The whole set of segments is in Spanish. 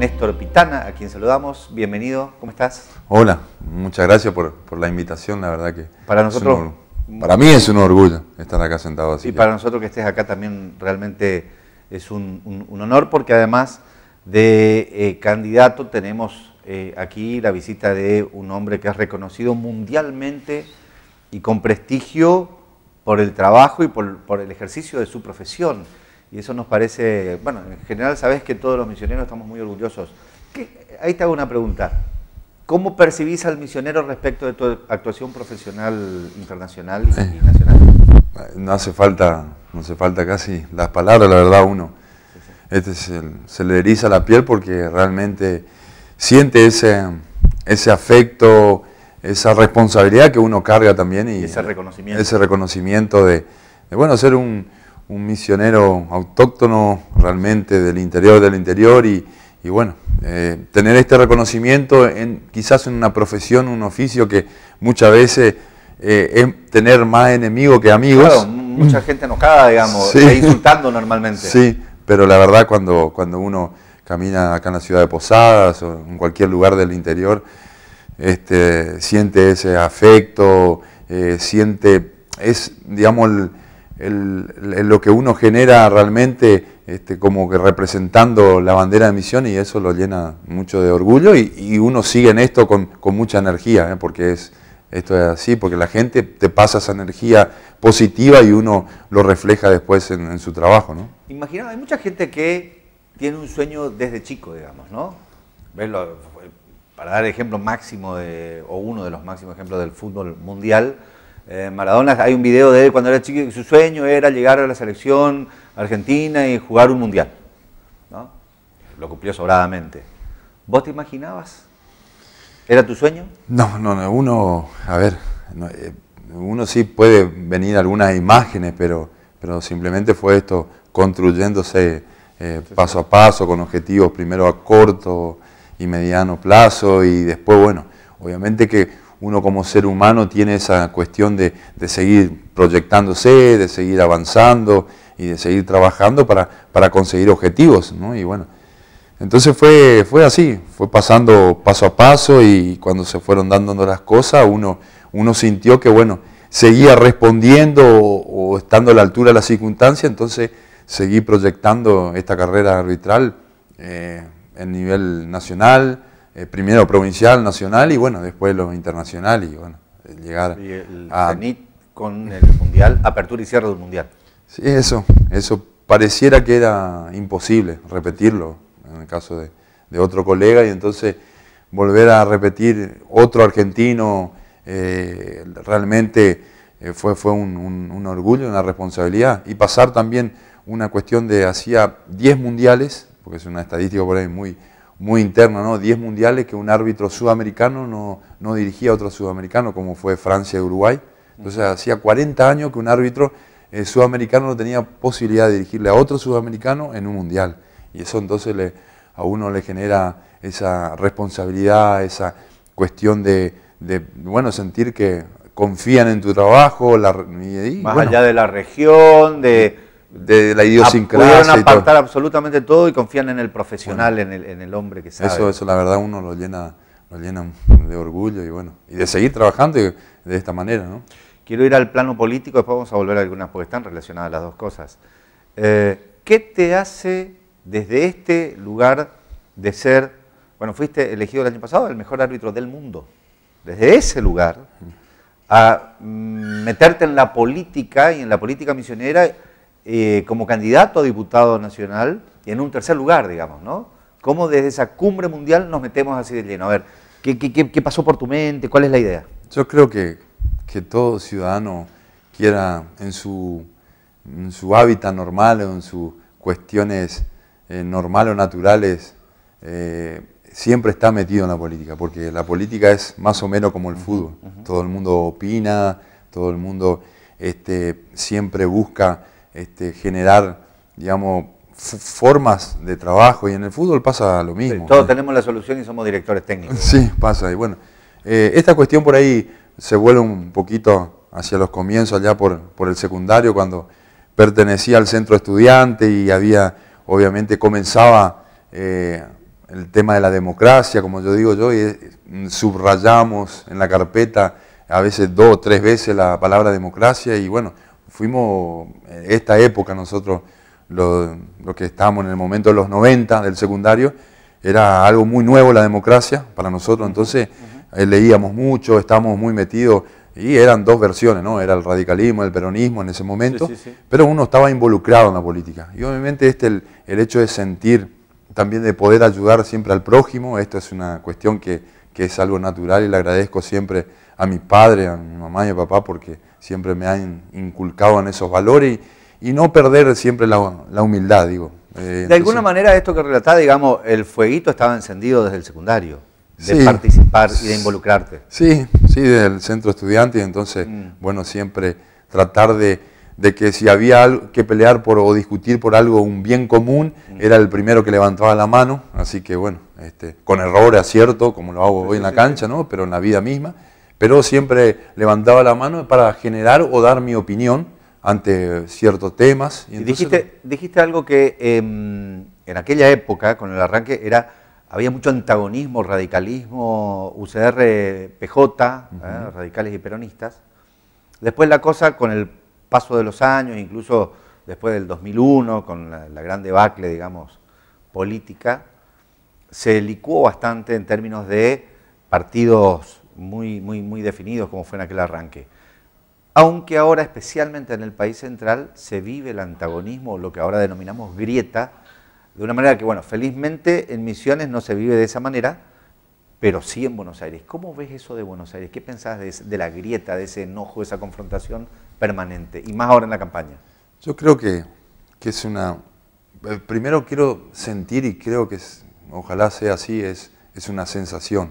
Néstor Pitana, a quien saludamos. Bienvenido, ¿cómo estás? Hola, muchas gracias por, la invitación, la verdad que... Para nosotros... para mí es un orgullo estar acá sentado así. Y para nosotros que estés acá también realmente es un, honor porque además de eh, candidato tenemos eh, aquí la visita de un hombre que es reconocido mundialmente y con prestigio por el trabajo y por el ejercicio de su profesión y eso nos parece, bueno, en general sabes que todos los misioneros estamos muy orgullosos. Ahí te hago una pregunta. ¿Cómo percibís al misionero respecto de tu actuación profesional internacional y, nacional? No hace falta, no hace falta casi las palabras, la verdad, uno. Este se le eriza la piel porque realmente siente ese, ese afecto, esa responsabilidad que uno carga también y ese reconocimiento, ese reconocimiento de bueno ser un, un misionero autóctono realmente del interior del interior y, y bueno, eh, tener este reconocimiento en, quizás en una profesión, un oficio que muchas veces eh, es tener más enemigos que amigos. Claro, mucha mm. gente enojada, digamos, e insultando normalmente. Sí, pero la verdad cuando, cuando uno camina acá en la ciudad de Posadas o en cualquier lugar del interior, este, siente ese afecto, eh, siente, es, digamos, el, lo que uno genera realmente este, como que representando la bandera de misión y eso lo llena mucho de orgullo y, uno sigue en esto con, mucha energía, ¿eh? porque es, esto es así, porque la gente te pasa esa energía positiva y uno lo refleja después en, su trabajo. ¿no? Imagina, hay mucha gente que tiene un sueño desde chico, digamos, ¿no? Para dar ejemplo máximo de, o uno de los máximos ejemplos del fútbol mundial, eh, Maradona, hay un video de él cuando era chico, su sueño era llegar a la selección argentina y jugar un mundial. Lo cumplió sobradamente. ¿Vos te imaginabas? ¿Era tu sueño? No, no, Uno, a ver, eh, uno sí puede venir algunas imágenes, pero, pero simplemente fue esto construyéndose eh, paso a paso, con objetivos primero a corto y mediano plazo, y después, bueno, obviamente que uno como ser humano tiene esa cuestión de, seguir proyectándose, de seguir avanzando y de seguir trabajando para, conseguir objetivos, Y bueno, entonces fue, fue así, fue pasando paso a paso y cuando se fueron dando las cosas, uno, uno sintió que, bueno, seguía respondiendo o, estando a la altura de la circunstancia entonces seguí proyectando esta carrera arbitral eh, en nivel nacional, eh, primero provincial, nacional y bueno, después lo internacional y bueno, llegar y el a... con el Mundial, apertura y cierre del Mundial. Sí, eso, eso pareciera que era imposible repetirlo en el caso de, otro colega y entonces volver a repetir otro argentino eh, realmente eh, fue, fue un, un, orgullo, una responsabilidad y pasar también una cuestión de hacía 10 mundiales, porque es una estadística por ahí muy, muy interna, ¿no? 10 mundiales que un árbitro sudamericano no, no dirigía a otro sudamericano, como fue Francia y Uruguay. Entonces hacía 40 años que un árbitro eh, sudamericano no tenía posibilidad de dirigirle a otro sudamericano en un mundial. Y eso entonces le, a uno le genera esa responsabilidad, esa cuestión de, bueno, sentir que confían en tu trabajo. La, Más allá de la región, de de la ah, idiosincrasia. Pudieron apartar absolutamente todo y confían en el profesional, en, el, hombre que sabe. Eso, eso la verdad, uno lo llena, lo llena de orgullo y bueno, y de seguir trabajando de esta manera, ¿no? Quiero ir al plano político, después vamos a volver a algunas porque están relacionadas las dos cosas. Eh, ¿Qué te hace desde este lugar de ser, bueno, fuiste elegido el año pasado el mejor árbitro del mundo, desde ese lugar, a meterte en la política y en la política misionera eh, como candidato a diputado nacional y en un tercer lugar, digamos, ¿no? ¿Cómo desde esa cumbre mundial nos metemos así de lleno? A ver, ¿qué, pasó por tu mente? ¿Cuál es la idea? Yo creo que, que todo ciudadano quiera en su, en su hábitat normal o en sus cuestiones eh, normales o naturales, eh, siempre está metido en la política, porque la política es más o menos como el fútbol. Todo el mundo opina, todo el mundo este, siempre busca este, generar, digamos, formas de trabajo y en el fútbol pasa lo mismo. todos tenemos la solución y somos directores técnicos. Sí, pasa. Y bueno, eh, esta cuestión por ahí se vuelve un poquito hacia los comienzos, allá por, por el secundario, cuando pertenecía al centro estudiante y había, obviamente, comenzaba eh, el tema de la democracia, como yo digo yo, y eh, subrayamos en la carpeta a veces dos o tres veces la palabra democracia y bueno, fuimos, eh, esta época nosotros, lo, que estábamos en el momento de los 90 del secundario, era algo muy nuevo la democracia para nosotros, entonces eh, leíamos mucho, estábamos muy metidos y eran dos versiones, ¿no? Era el radicalismo, el peronismo en ese momento, pero uno estaba involucrado en la política. Y obviamente este, el, el hecho de sentir, también de poder ayudar siempre al prójimo, esto es una cuestión que que es algo natural y le agradezco siempre a mi padre, a mi mamá y a papá porque siempre me han inculcado en esos valores y, no perder siempre la, humildad, digo. Eh, de alguna manera esto que relatás, digamos, el fueguito estaba encendido desde el secundario, de participar y de involucrarte. Sí, sí, desde el centro estudiante y entonces, mm. bueno, siempre tratar de de que si había algo que pelear por o discutir por algo, un bien común, mm. era el primero que levantaba la mano, así que bueno, este, con error, acierto, como lo hago hoy en la cancha, ¿no? pero en la vida misma, pero siempre levantaba la mano para generar o dar mi opinión ante ciertos temas. Y dijiste, dijiste algo que em, en aquella época, con el arranque, era había mucho antagonismo, radicalismo, UCR, PJ, ¿eh? radicales y peronistas. Después la cosa con el paso de los años, incluso después del 2001, con la, la gran debacle, digamos, política, se licuó bastante en términos de partidos muy, muy, muy definidos, como fue en aquel arranque. Aunque ahora, especialmente en el país central, se vive el antagonismo, lo que ahora denominamos grieta, de una manera que, bueno, felizmente en Misiones no se vive de esa manera, pero sí en Buenos Aires. ¿Cómo ves eso de Buenos Aires? ¿Qué pensás de la grieta, de ese enojo, de esa confrontación permanente, y más ahora en la campaña. Yo creo que, es una... Eh, primero quiero sentir, y creo que ojalá sea así, es, una sensación.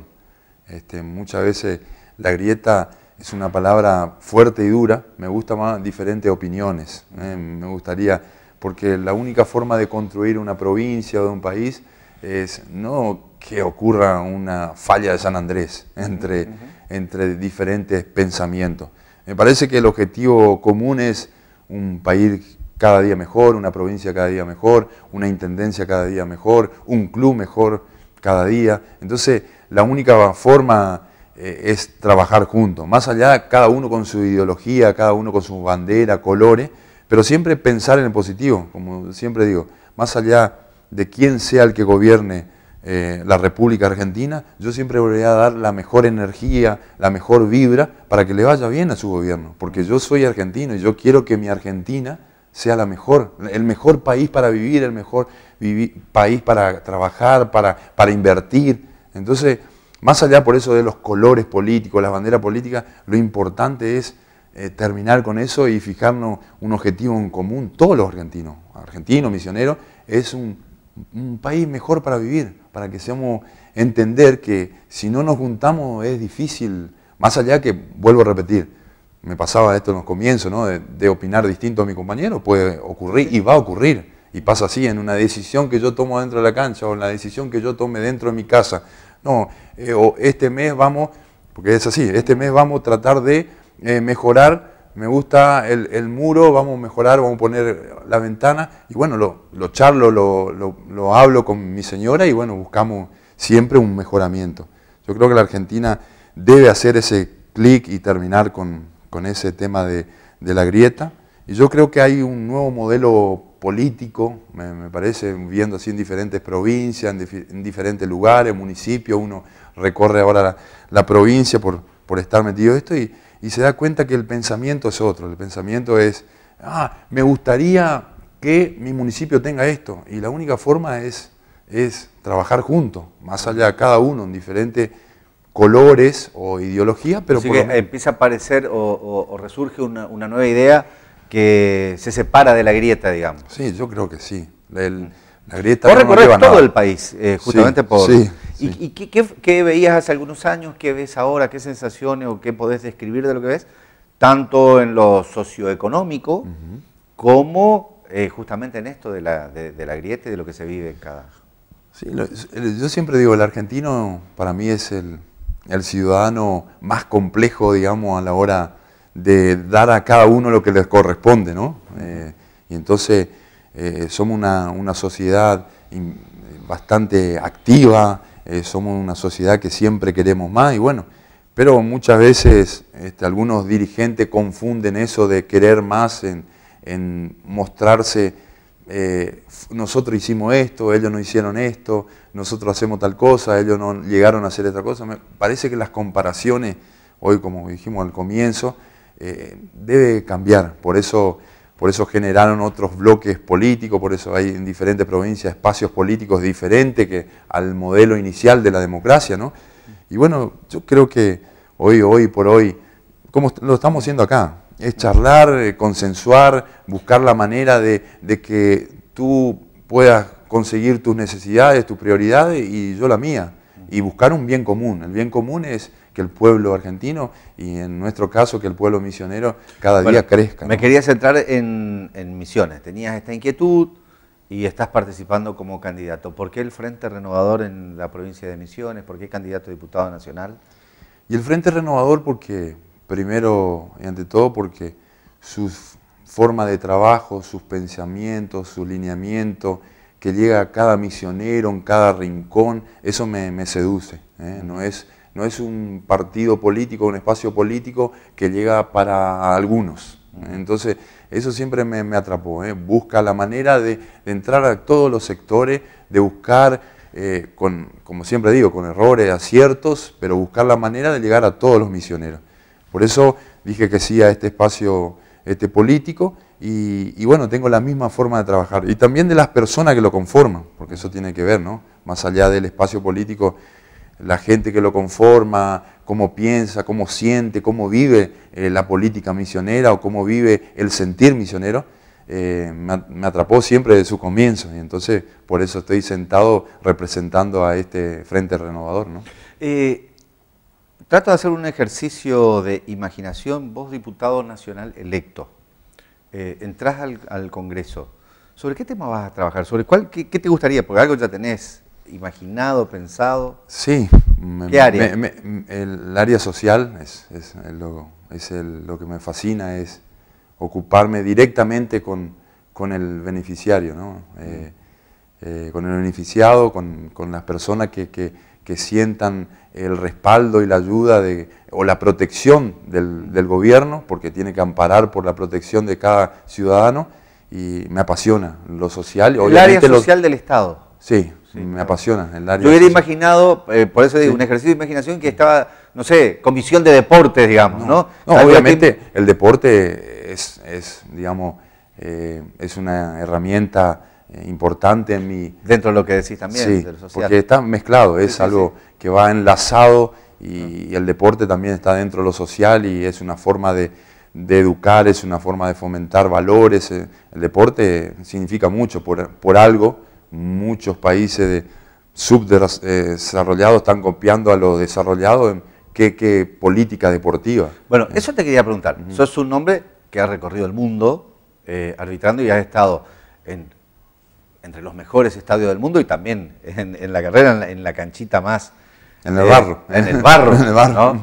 Este, muchas veces la grieta es una palabra fuerte y dura, me gusta más diferentes opiniones, eh, me gustaría, porque la única forma de construir una provincia o de un país es no que ocurra una falla de San Andrés entre, entre diferentes pensamientos. Me parece que el objetivo común es un país cada día mejor, una provincia cada día mejor, una intendencia cada día mejor, un club mejor cada día. Entonces, la única forma eh, es trabajar juntos, más allá cada uno con su ideología, cada uno con su bandera, colores, pero siempre pensar en el positivo, como siempre digo, más allá de quién sea el que gobierne eh, la República Argentina, yo siempre voy a dar la mejor energía, la mejor vibra para que le vaya bien a su gobierno, porque yo soy argentino y yo quiero que mi Argentina sea la mejor, el mejor país para vivir, el mejor país para trabajar, para, para invertir. Entonces, más allá por eso de los colores políticos, las banderas políticas, lo importante es eh, terminar con eso y fijarnos un objetivo en común, todos los argentinos, argentinos, misioneros, es un un país mejor para vivir, para que seamos entender que si no nos juntamos es difícil, más allá que, vuelvo a repetir, me pasaba esto en los comienzos, ¿no? de, opinar distinto a mi compañero, puede ocurrir y va a ocurrir, y pasa así en una decisión que yo tomo dentro de la cancha o en la decisión que yo tome dentro de mi casa. No, eh, o este mes vamos, porque es así, este mes vamos a tratar de eh, mejorar me gusta el, muro, vamos a mejorar, vamos a poner la ventana. Y bueno, lo, charlo, lo, hablo con mi señora y bueno, buscamos siempre un mejoramiento. Yo creo que la Argentina debe hacer ese clic y terminar con, ese tema de, la grieta. Y yo creo que hay un nuevo modelo político, me, parece, viendo así en diferentes provincias, en, diferentes lugares, municipios, uno recorre ahora la, provincia por, por estar metido en esto y y se da cuenta que el pensamiento es otro. El pensamiento es, ah, me gustaría que mi municipio tenga esto. Y la única forma es, es trabajar juntos, más allá de cada uno en diferentes colores o ideologías. Pero que empieza a aparecer o, resurge una, nueva idea que se separa de la grieta, digamos. Sí, yo creo que sí. La grieta todo el país, eh, justamente por... ¿Y, qué, veías hace algunos años? ¿Qué ves ahora? ¿Qué sensaciones o qué podés describir de lo que ves? Tanto en lo socioeconómico como eh, justamente en esto de la, grieta y de lo que se vive en cada... Sí, yo siempre digo, el argentino para mí es el, ciudadano más complejo, digamos, a la hora de dar a cada uno lo que les corresponde, ¿no? Eh, y entonces eh, somos una, sociedad bastante activa, eh, somos una sociedad que siempre queremos más y bueno, pero muchas veces este, algunos dirigentes confunden eso de querer más en, mostrarse, eh, nosotros hicimos esto, ellos no hicieron esto, nosotros hacemos tal cosa, ellos no llegaron a hacer esta cosa. Me parece que las comparaciones, hoy como dijimos al comienzo, debe cambiar. Por eso por eso generaron otros bloques políticos, por eso hay en diferentes provincias espacios políticos diferentes que al modelo inicial de la democracia, ¿no? Y bueno, yo creo que hoy, hoy por hoy, como lo estamos haciendo acá, es charlar, eh, consensuar, buscar la manera de, de que tú puedas conseguir tus necesidades, tus prioridades y yo la mía, y buscar un bien común. El bien común es que el pueblo argentino y en nuestro caso que el pueblo misionero cada día crezca. Me quería centrar en, misiones. Tenías esta inquietud y estás participando como candidato. ¿Por qué el Frente Renovador en la provincia de Misiones? ¿Por qué candidato a diputado nacional? Y el Frente Renovador porque, primero y ante todo, porque su forma de trabajo, sus pensamientos, su lineamiento, que llega a cada misionero, en cada rincón, eso me, seduce. ¿eh? No es no es un partido político, un espacio político que llega para algunos. Entonces, eso siempre me, atrapó, ¿eh? busca la manera de, entrar a todos los sectores, de buscar, eh, como siempre digo, con errores, aciertos, pero buscar la manera de llegar a todos los misioneros. Por eso dije que sí a este espacio este, político y, y, bueno, tengo la misma forma de trabajar. Y también de las personas que lo conforman, porque eso tiene que ver, ¿no? Más allá del espacio político la gente que lo conforma, cómo piensa, cómo siente, cómo vive eh, la política misionera o cómo vive el sentir misionero, eh, me atrapó siempre desde su comienzo y entonces por eso estoy sentado representando a este Frente Renovador. ¿no? Eh, trata de hacer un ejercicio de imaginación, vos diputado nacional electo, entras al, Congreso, ¿sobre qué tema vas a trabajar? ¿Sobre cuál, qué te gustaría? Porque algo ya tenés imaginado, pensado? Sí. el área social es, es, lo, es lo, que me fascina, es ocuparme directamente con, con el beneficiario, ¿no? Mm. Eh, eh, con el beneficiado, con, con las personas que, que, sientan el respaldo y la ayuda de, o la protección del, mm. del, gobierno, porque tiene que amparar por la protección de cada ciudadano, y me apasiona lo social. El área social del Estado. Sí, me apasiona el área. Yo hubiera imaginado, eh, por eso digo, un ejercicio de imaginación que estaba, no sé, comisión de deportes, digamos, ¿no? No, obviamente el deporte es, es digamos, eh, es una herramienta eh, importante en mi... Dentro de lo que decís también, sí, social. porque está mezclado, es algo que va enlazado y, el deporte también está dentro de lo social y es una forma de, de educar, es una forma de fomentar valores. El deporte significa mucho por, por algo Muchos países de subdesarrollados eh, están copiando a los desarrollados en qué, política deportiva. Bueno, eso te quería preguntar. Sos un hombre que ha recorrido el mundo eh, arbitrando y has estado en, entre los mejores estadios del mundo y también en, la carrera, en la, canchita más... En el eh, barro. En el barro.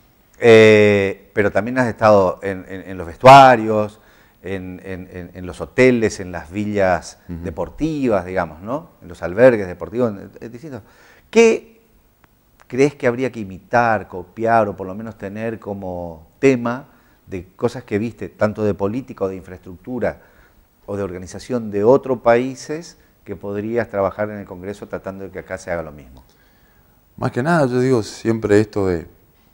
pero también has estado en, los vestuarios, en, los hoteles, en las villas deportivas, digamos, ¿no? En los albergues deportivos, ¿Qué crees que habría que imitar, copiar o por lo menos tener como tema de cosas que viste, tanto de política o de infraestructura o de organización de otros países, que podrías trabajar en el Congreso tratando de que acá se haga lo mismo? Más que nada, yo digo siempre esto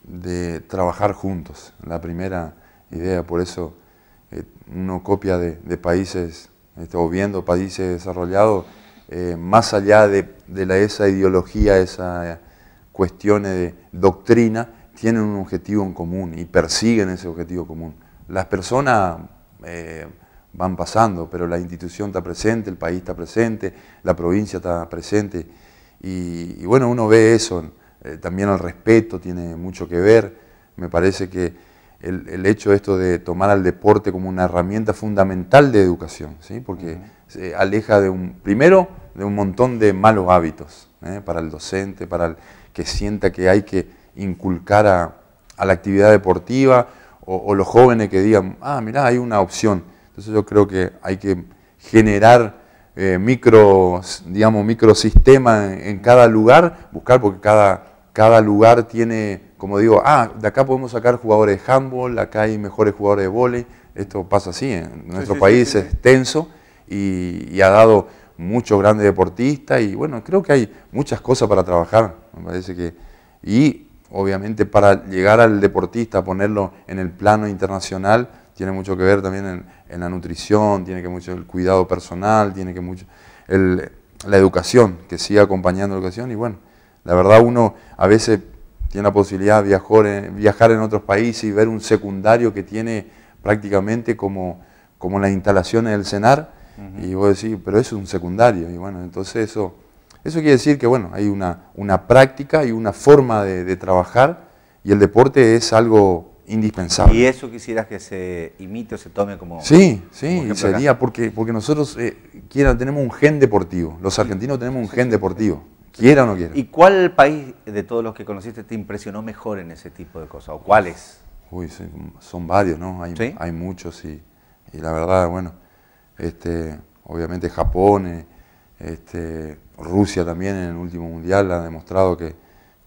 de trabajar juntos, la primera idea, por eso uno eh, copia de, países, estamos viendo países desarrollados, eh, más allá de, esa ideología, esas cuestiones de doctrina, tienen un objetivo en común y persiguen ese objetivo común. Las personas eh, van pasando, pero la institución está presente, el país está presente, la provincia está presente. Y, bueno, uno ve eso, también el respeto tiene mucho que ver. Me parece que el, hecho esto de tomar al deporte como una herramienta fundamental de educación, ¿sí? porque se aleja de un, primero, de un montón de malos hábitos ¿eh? para el docente, para el que sienta que hay que inculcar a, la actividad deportiva, o, los jóvenes que digan, ah, mirá, hay una opción. Entonces yo creo que hay que generar eh, micro, digamos, microsistema en, cada lugar, buscar porque cada, cada lugar tiene como digo, ah, de acá podemos sacar jugadores de handball, acá hay mejores jugadores de vóley. Esto pasa así, nuestro país es extenso y, ha dado muchos grandes deportistas y bueno, creo que hay muchas cosas para trabajar, me parece que... Y obviamente para llegar al deportista, ponerlo en el plano internacional, tiene mucho que ver también en, la nutrición, tiene que mucho el cuidado personal, tiene que mucho la educación, que siga acompañando la educación y bueno, la verdad uno a veces tiene la posibilidad de viajar en, otros países y ver un secundario que tiene prácticamente como, como las instalaciones del CENAR, y vos decís, pero eso es un secundario, y bueno, entonces eso, eso quiere decir que bueno, hay una, una práctica y una forma de, trabajar, y el deporte es algo indispensable. ¿Y eso quisieras que se imite o se tome como.? Sí, sí, sería porque, porque nosotros eh, quieran, tenemos un gen deportivo. Los argentinos tenemos un gen deportivo. Quiera o no quiera. ¿Y cuál país de todos los que conociste te impresionó mejor en ese tipo de cosas? ¿O cuáles? Uy, son varios, ¿no? Hay, hay muchos y, la verdad, bueno, este, obviamente Japón, eh, este, Rusia también en el último mundial ha demostrado que,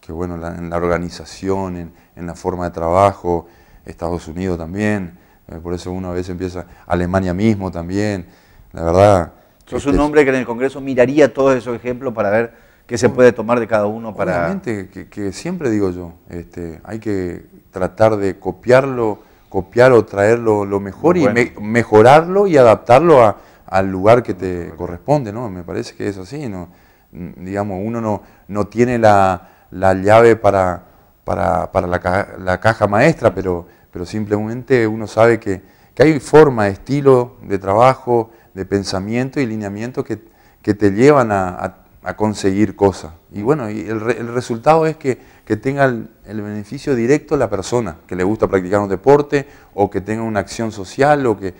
bueno, en la organización, en, la forma de trabajo, Estados Unidos también, eh, por eso uno a veces empieza, Alemania mismo también, la verdad. Sos un este, hombre que en el Congreso miraría todos esos ejemplos para ver que se puede tomar de cada uno para... Obviamente, que, siempre digo yo, este, hay que tratar de copiarlo, copiar o traerlo lo mejor y mejorarlo y adaptarlo a, al lugar que te corresponde, ¿no? Me parece que es así, ¿no? Mm, digamos, uno no, no tiene la, la llave para, para, para la, la, caja maestra, pero, pero simplemente uno sabe que, que hay forma, estilo de trabajo, de pensamiento y lineamiento que, que te llevan a, a a conseguir cosas. Y bueno, y el, resultado es que, que tenga el, beneficio directo la persona, que le gusta practicar un deporte o que tenga una acción social o que...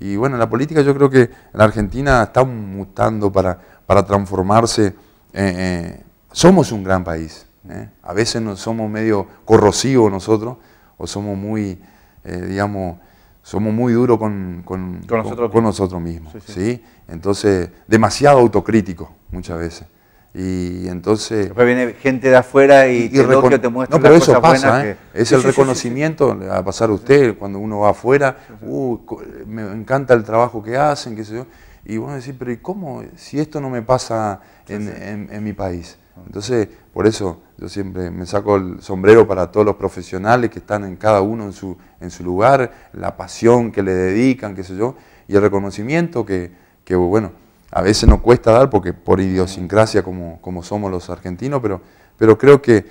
Y bueno, la política yo creo que la Argentina está mutando para, para transformarse. Eh, eh, somos un gran país. ¿eh? A veces no somos medio corrosivos nosotros o somos muy, digamos, somos muy duros con, con, nosotros, con, mismos. Nosotros mismos ¿sí? Entonces, demasiado autocrítico muchas veces. Y entonces... viene gente de afuera y, te, te muestra No, pero eso pasa, ¿eh? Es el reconocimiento a pasar a usted cuando uno va afuera. Uh, me encanta el trabajo que hacen, qué sé yo. Y vos decís, pero ¿y cómo? Si esto no me pasa en, en mi país. Entonces, por eso yo siempre me saco el sombrero para todos los profesionales que están en cada uno en su, en su lugar, la pasión que le dedican, qué sé yo, y el reconocimiento que, que bueno, a veces no cuesta dar porque por idiosincrasia como, somos los argentinos, pero, pero creo que,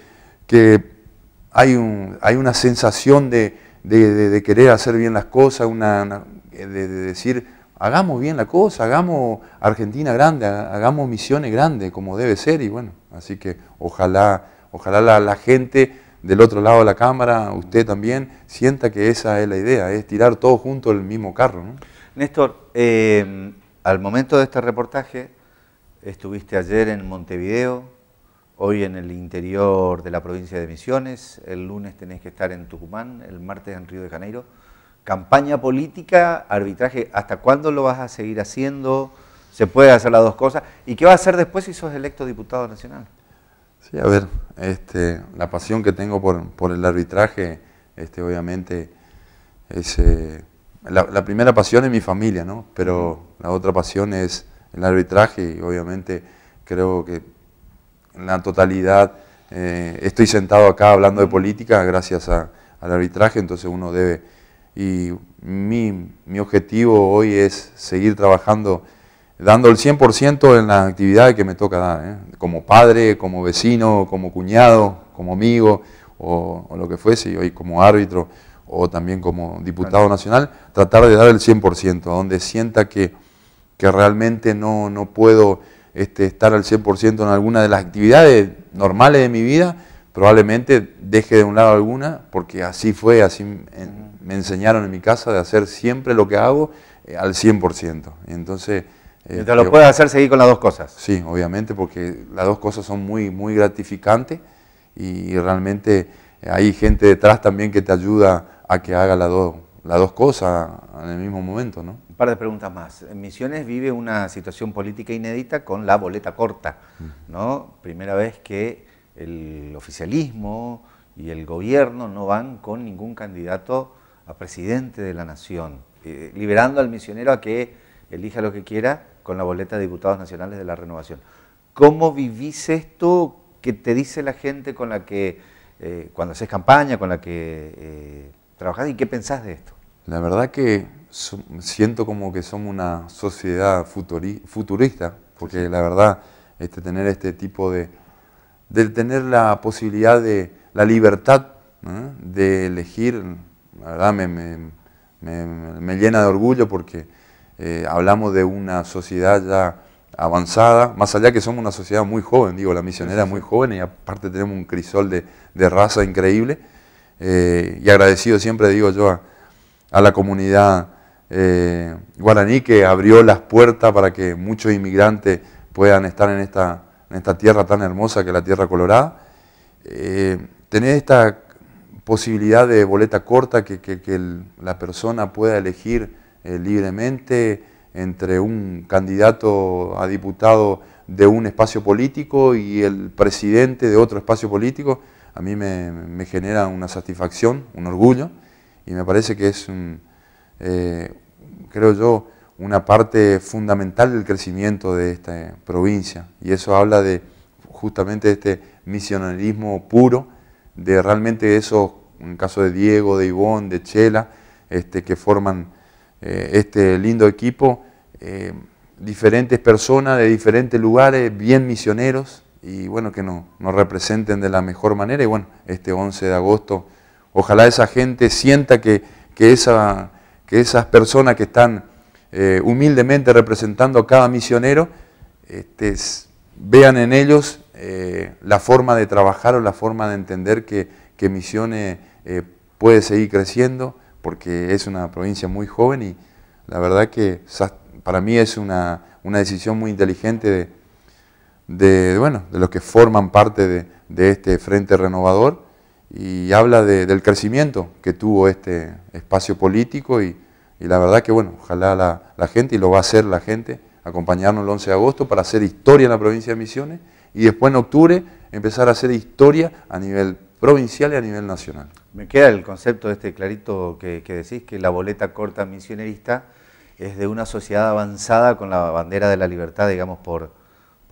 hay, una sensación de, querer hacer bien las cosas, de, decir, hagamos bien la cosa, hagamos Argentina grande, hagamos misiones grandes como debe ser y bueno, así que ojalá, ojalá la, gente del otro lado de la cámara, usted también, sienta que esa es la idea, es tirar todos juntos el mismo carro. ¿no? Néstor, eh, al momento de este reportaje, estuviste ayer en Montevideo, hoy en el interior de la provincia de Misiones, el lunes tenés que estar en Tucumán, el martes en Río de Janeiro. Campaña política, arbitraje, ¿hasta cuándo lo vas a seguir haciendo? ¿Se puede hacer las dos cosas? ¿Y qué vas a hacer después si sos electo diputado nacional? Sí, a ver, este, la pasión que tengo por, el arbitraje, este, obviamente, es... Eh, la, primera pasión es mi familia, ¿no? Pero la otra pasión es el arbitraje y obviamente creo que en la totalidad eh, estoy sentado acá hablando de política gracias al arbitraje, entonces uno debe... Y mi, objetivo hoy es seguir trabajando, dando el 100% en las actividades que me toca dar, ¿eh? como padre, como vecino, como cuñado, como amigo o, o lo que fuese, y hoy como árbitro o también como diputado nacional, tratar de dar el 100%, donde sienta que, realmente no, puedo este, estar al 100% en alguna de las actividades normales de mi vida, probablemente deje de un lado alguna, porque así fue, así me enseñaron en mi casa de hacer siempre lo que hago eh, al 100%. Entonces... te este, lo puedes hacer seguir con las dos cosas. Sí, obviamente, porque las dos cosas son muy, muy gratificantes y realmente eh, hay gente detrás también que te ayuda a que haga las dos, cosas en el mismo momento. ¿no? Un par de preguntas más. Misiones vive una situación política inédita con la boleta corta, mm. ¿no? Primera vez que el oficialismo y el gobierno no van con ningún candidato a presidente de la nación, eh, liberando al misionero a que elija lo que quiera con la boleta de diputados nacionales de la renovación. ¿Cómo vivís esto que te dice la gente con la que, eh, cuando haces campaña, con la que... Eh, trabajás y qué pensás de esto. La verdad que siento como que somos una sociedad futurista, porque la verdad, este, tener este tipo de, de tener la posibilidad de, la libertad de elegir, la verdad me, llena de orgullo porque eh, hablamos de una sociedad ya avanzada, más allá que somos una sociedad muy joven, digo, la misionera es muy joven y aparte tenemos un crisol de raza increíble, eh, y agradecido siempre digo yo a, la comunidad eh, guaraní que abrió las puertas para que muchos inmigrantes puedan estar en esta, tierra tan hermosa que es la Tierra Colorada. Eh, tener esta posibilidad de boleta corta que, la persona pueda elegir libremente entre un candidato a diputado de un espacio político y el presidente de otro espacio político, a mí me, genera una satisfacción, un orgullo, y me parece que es, eh, creo yo, una parte fundamental del crecimiento de esta eh, provincia. Y eso habla de justamente este misionerismo puro, de realmente eso, en el caso de Diego, de Ivón, de Chela, este, que forman eh, este lindo equipo, diferentes personas de diferentes lugares, bien misioneros, y bueno, que nos representen de la mejor manera. Y bueno, este 11 de agosto, ojalá esa gente sienta que, esa, que esas personas que están eh, humildemente representando a cada misionero, este, vean en ellos eh, la forma de trabajar o la forma de entender que, que Misiones eh, puede seguir creciendo, porque es una provincia muy joven y la verdad que para mí es una, una decisión muy inteligente de de, bueno, de los que forman parte de, este Frente Renovador y habla del crecimiento que tuvo este espacio político y, la verdad que, bueno, ojalá la, gente, y lo va a hacer la gente, acompañarnos el 11 de agosto para hacer historia en la provincia de Misiones y después en octubre empezar a hacer historia a nivel provincial y a nivel nacional. Me queda el concepto de este clarito que, que decís, que la boleta corta misionerista es de una sociedad avanzada con la bandera de la libertad, digamos, por,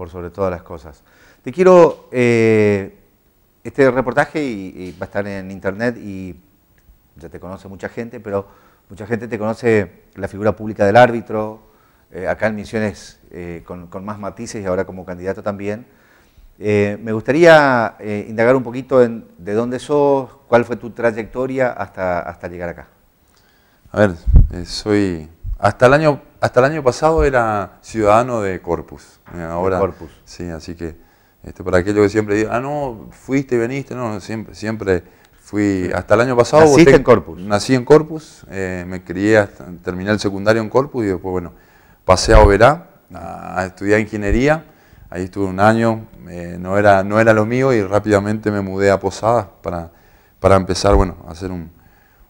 sobre todas las cosas. Te quiero, eh, este reportaje y, va a estar en internet y ya te conoce mucha gente, pero mucha gente te conoce la figura pública del árbitro, eh, acá en Misiones eh, con, más matices y ahora como candidato también. me gustaría indagar un poquito en de dónde sos, cuál fue tu trayectoria hasta, hasta llegar acá. A ver, soy hasta el año, hasta el año pasado era ciudadano de Corpus. ¿eh? Ahora, Corpus. Sí, así que este, para aquello que siempre digo, ah, no, fuiste y veniste, no, siempre, siempre fui, hasta el año pasado. Naciste en Corpus. Nací en Corpus, eh, me crié, terminé el secundario en Corpus y después, bueno, pasé a Oberá a, estudiar ingeniería. Ahí estuve un año, eh, no, era, no era lo mío y rápidamente me mudé a Posadas para, para empezar, bueno, a hacer un,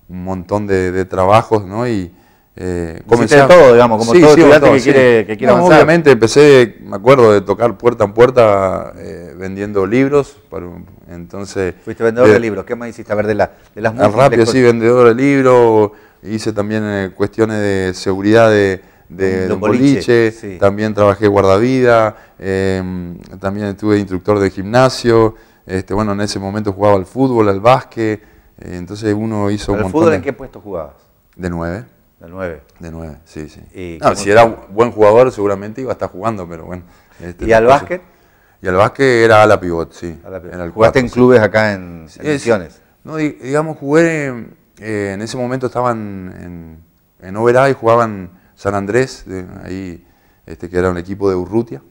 un montón de, de trabajos, ¿no? Y, eh, comencé todo, digamos, como todo sí, estudiante que, quiere, Obviamente empecé, me acuerdo de tocar puerta en puerta eh, vendiendo libros. Para, entonces, Fuiste vendedor de, eh, libros, ¿qué más hiciste? A ver, de, de las músicas. Rápido, sí, vendedor de libros. Hice también eh, cuestiones de seguridad de, de, También trabajé guardavida. Em, también estuve instructor de gimnasio. Este, bueno, en ese momento jugaba al fútbol, al básquet. entonces uno hizo un fútbol en qué puesto jugabas? De nueve. De 9. De 9, sí, sí. Eh, si era buen jugador seguramente iba a estar jugando, pero bueno. Este, ¿Y al básquet? Y al básquet era a la pivot, sí. ¿Jugaste en clubes acá en, Selecciones? No, digamos, jugué, eh, en, ese momento estaban en, en Oberá y jugaban San Andrés, ahí, este, que era un equipo de Urrutia.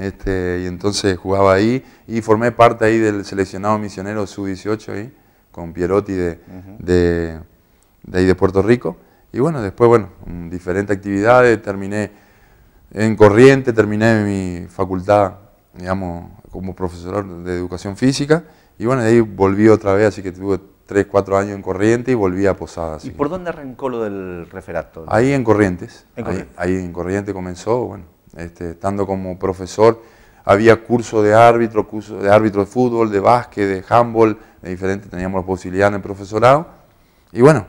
este, y entonces jugaba ahí y formé parte ahí del seleccionado misionero sub-18 ahí, con Pierotti de ahí de Puerto Rico. Y bueno, después, bueno, mm, diferentes actividades, terminé en corriente, terminé mi facultad, digamos, como profesor de educación física, y bueno, de ahí volví otra vez, así que tuve 3, 4 años en corriente y volví a Posadas. ¿Y por dónde arrancó lo del referato? Ahí en Corrientes, Ahí, en Corrientes comenzó, bueno, este, estando como profesor, había curso de árbitro, curso de árbitro de fútbol, de básquet, de handball, de diferentes teníamos la posibilidad en el profesorado, y bueno,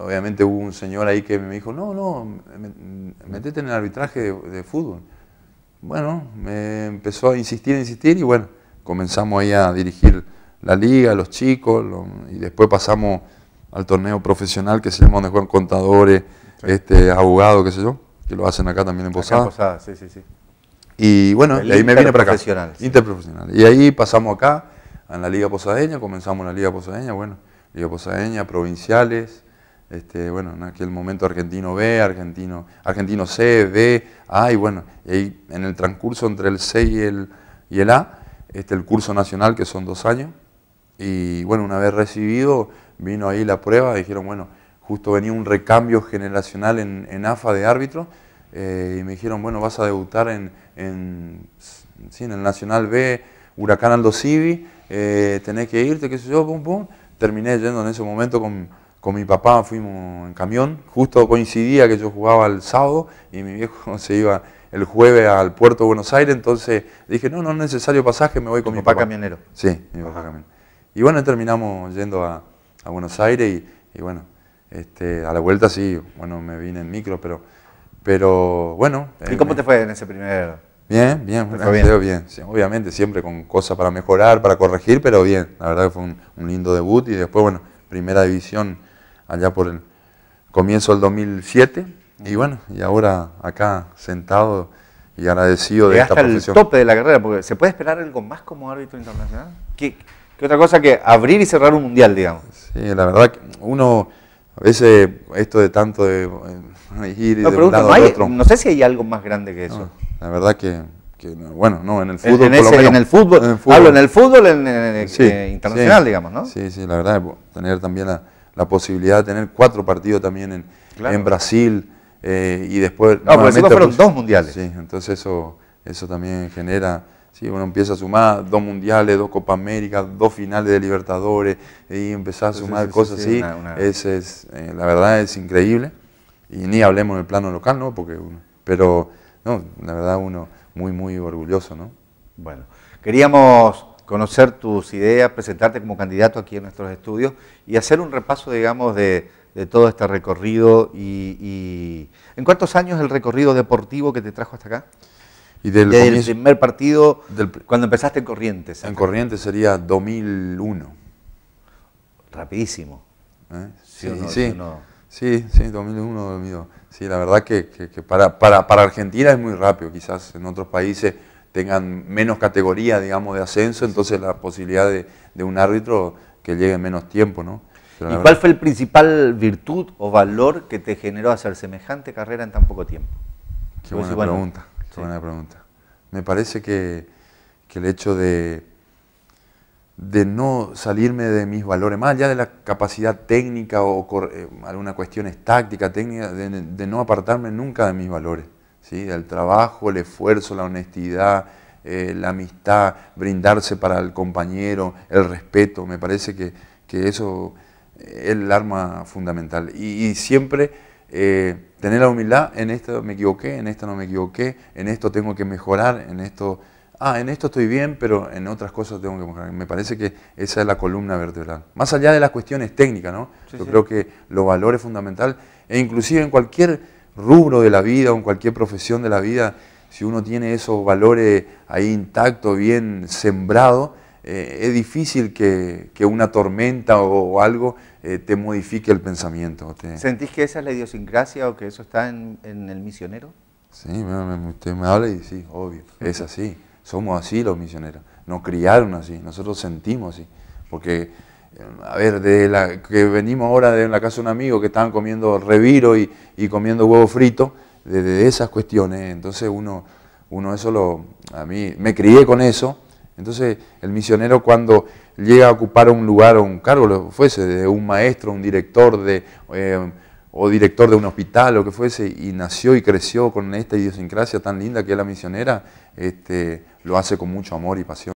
obviamente hubo un señor ahí que me dijo, no, no, métete en el arbitraje de, fútbol. Bueno, me empezó a insistir, insistir y bueno, comenzamos ahí a dirigir la liga, los chicos, y después pasamos al torneo profesional que se llama donde juegan contadores, este, abogados, qué sé yo, que lo hacen acá también en Posada. Y bueno, ahí me vine para acá. Interprofesional. Y ahí pasamos acá, a la Liga Posadeña, comenzamos la Liga Posadeña, bueno, Liga Posadeña, provinciales, este, bueno, en aquel momento argentino B, argentino, argentino C, B, A, y bueno, en el transcurso entre el C y el, y el A, este, el curso nacional, que son dos años, y bueno, una vez recibido, vino ahí la prueba, dijeron, bueno, justo venía un recambio generacional en, AFA de árbitro, eh, y me dijeron, bueno, vas a debutar en, en, en el Nacional B, Huracán Aldo Civi, eh, tenés que irte, qué sé yo, pum, pum. Terminé yendo en ese momento con con mi papá fuimos en camión, justo coincidía que yo jugaba el sábado y mi viejo se iba el jueves al puerto de Buenos Aires, entonces dije, no, no es necesario pasaje, me voy con mi papá. camionero? Sí, mi papá camionero. Y bueno, terminamos yendo a, Buenos Aires y, bueno, este, a la vuelta sí, bueno, me vine en micro, pero, pero bueno. ¿Y eh, cómo te fue en ese primer...? Bien, bien, bien. obviamente, siempre con cosas para mejorar, para corregir, pero bien. La verdad que fue un lindo debut y después, bueno, primera división allá por el comienzo del 2007. Y bueno, y ahora acá sentado y agradecido de esta profesión. Hasta el tope de la carrera, porque se puede esperar algo más como árbitro internacional. ¿Qué, otra cosa que abrir y cerrar un mundial, digamos? Sí, la verdad que uno, a veces esto de tanto de, eh, ir no, de no, otro. no sé si hay algo más grande que eso. la verdad que, bueno, no, en el fútbol. En, el, fútbol, en el fútbol, hablo en el fútbol eh, internacional, digamos, ¿no? Sí, sí, la verdad, tener también la la posibilidad de tener cuatro partidos también en, Brasil eh, y después... no, pero fueron dos mundiales. Sí, entonces eso, eso también genera... Si uno empieza a sumar dos mundiales, dos Copa América, dos finales de Libertadores y empezar a sumar cosas así. Es, eh, la verdad es increíble. Y ni hablemos en el plano local, ¿no? Porque pero, no, la verdad uno muy, muy orgulloso, ¿no? Bueno, queríamos conocer tus ideas, presentarte como candidato aquí en nuestros estudios y hacer un repaso, digamos, de, todo este recorrido. Y, ¿En cuántos años el recorrido deportivo que te trajo hasta acá? Y del primer partido, cuando empezaste en Corrientes. En ¿eh? Corrientes sería 2001. Rapidísimo. ¿Eh? Sí, sí, sí. sí, 2001, Sí, la verdad que, para, para Argentina es muy rápido, quizás en otros países tengan menos categoría, digamos, de ascenso, entonces la posibilidad de, un árbitro que llegue en menos tiempo, ¿no? ¿Y cuál fue el principal virtud o valor que te generó hacer semejante carrera en tan poco tiempo? Qué buena pregunta, qué buena pregunta. Me parece que, el hecho de, de no salirme de mis valores, más allá de la capacidad técnica o eh, alguna cuestión táctica, técnica, de, no apartarme nunca de mis valores. ¿sí? El trabajo, el esfuerzo, la honestidad, eh, la amistad, brindarse para el compañero, el respeto. Me parece que, eso es el arma fundamental. Y, siempre eh, tener la humildad, en esto me equivoqué, en esto no me equivoqué, en esto tengo que mejorar, en esto... Ah, en esto estoy bien, pero en otras cosas tengo que mejorar. Me parece que esa es la columna vertebral. Más allá de las cuestiones técnicas, ¿no? Yo creo que los valores fundamentales, e inclusive en cualquier rubro de la vida o en cualquier profesión de la vida, si uno tiene esos valores ahí intactos, bien sembrados, eh, es difícil que, una tormenta o, algo eh, te modifique el pensamiento. ¿Sentís que esa es la idiosincrasia o que eso está en, el misionero? Sí, usted me habla y sí, obvio, es así. Somos así los misioneros, nos criaron así, nosotros sentimos así, porque a ver, de la, que venimos ahora de la casa de un amigo que estaban comiendo reviro y, comiendo huevo frito, de, esas cuestiones. Entonces uno, uno eso lo, a mí me crié con eso. Entonces el misionero cuando llega a ocupar un lugar o un cargo, lo fuese, de un maestro, un director de, eh, o director de un hospital, lo que fuese, y nació y creció con esta idiosincrasia tan linda que es la misionera, este, lo hace con mucho amor y pasión.